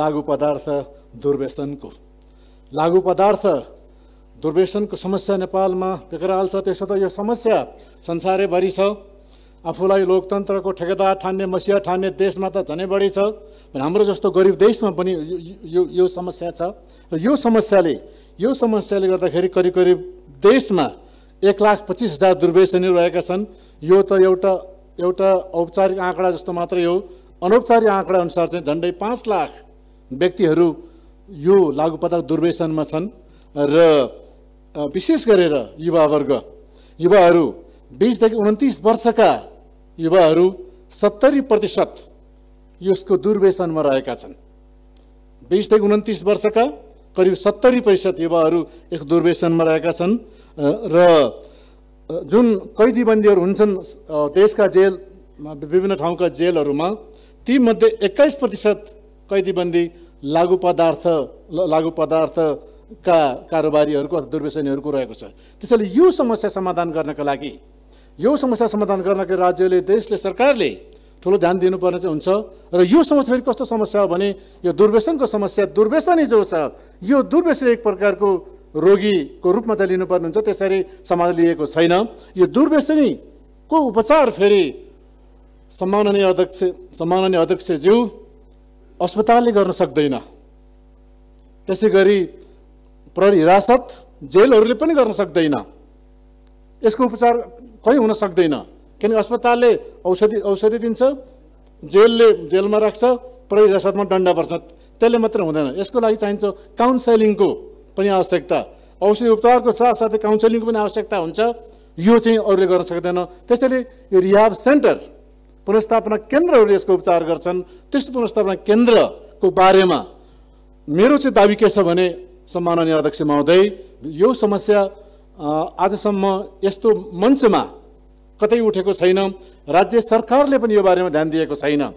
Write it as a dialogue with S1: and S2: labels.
S1: लागु पदार्थ दुर्व्यसनको लागु पदार्थ दुर्व्यसनको समस्या नेपालमा बेकराल छ त्यसो त यो समस्या संसारैभरि छ आफूलाई लोकतन्त्रको ठेकेदार ठान्ने मसिया ठान्ने देशमा त झनै बढी छ हाम्रो जस्तो गरिब देशमा पनि यो यो समस्या छ र यो समस्याले यो समस्याले गर्दाखेरि करिब करिब देशमा एक लाख पच्चिस हजार दुर्व्यसनी रहेका छन् यो त एउटा एउटा औपचारिक आँकडा जस्तो मात्रै हो अनौपचारिक आँकडा अनुसार चाहिँ झन्डै पाँच लाख व्यक्तिहरू यो लागु पदार्थ दुर्व्यसनमा छन् र विशेष गरेर युवावर्ग युवाहरू बिसदेखि उन्तिस वर्षका युवाहरू सत्तरी प्रतिशत यसको दुर्व्यसनमा रहेका छन् बिसदेखि उन्तिस वर्षका करिब सत्तरी प्रतिशत युवाहरू यसको दुर्व्यसनमा रहेका छन् र जुन कैदीबन्दीहरू हुन्छन् देशका जेल विभिन्न ठाउँका जेलहरूमा तीमध्ये एक्काइस प्रतिशत कैदीबन्दी लागु पदार्थ लागु पदार्थका कारोबारीहरूको अथवा दुर्व्यसनीहरूको रहेको छ त्यसैले यो समस्या समाधान गर्नका लागि यो समस्या समाधान गर्नका लागि राज्यले देशले सरकारले ठुलो ध्यान दिनुपर्ने चाहिँ हुन्छ र यो समस्या फेरि कस्तो समस्या हो भने यो दुर्व्यसनको समस्या दुर्व्यसनी जो छ यो दुर्व्यसन एक प्रकारको रोगीको रूपमा चाहिँ लिनुपर्ने हुन्छ त्यसरी समाज लिएको छैन यो दुर्व्यसनीको उपचार फेरि सम्माननीय अध्यक्ष सम्माननीय अध्यक्षज्यू अस्पतालले गर्न सक्दैन त्यसै गरी प्रहरी हिरासत जेलहरूले पनि गर्न सक्दैन यसको उपचार कहीँ हुन सक्दैन किनकि अस्पतालले औषधि औषधि दिन्छ जेलले जेलमा राख्छ प्रहरी हिरासतमा डन्डा पर्छ त्यसले मात्र हुँदैन यसको लागि चाहिन्छ काउन्सेलिङको पनि आवश्यकता औषधि उपचारको साथसाथै काउन्सेलिङको पनि आवश्यकता हुन्छ यो चाहिँ अरूले गर्न सक्दैन त्यसैले यो रिहाब सेन्टर पुनस्थापना केन्द्रहरूले यसको उपचार गर्छन् त्यस्तो पुनस्थापना केन्द्रको बारेमा मेरो चाहिँ दावी के छ भने सम्माननीय अध्यक्ष महोदय यो समस्या आजसम्म यस्तो मञ्चमा कतै उठेको छैन राज्य सरकारले पनि यो बारेमा ध्यान दिएको छैन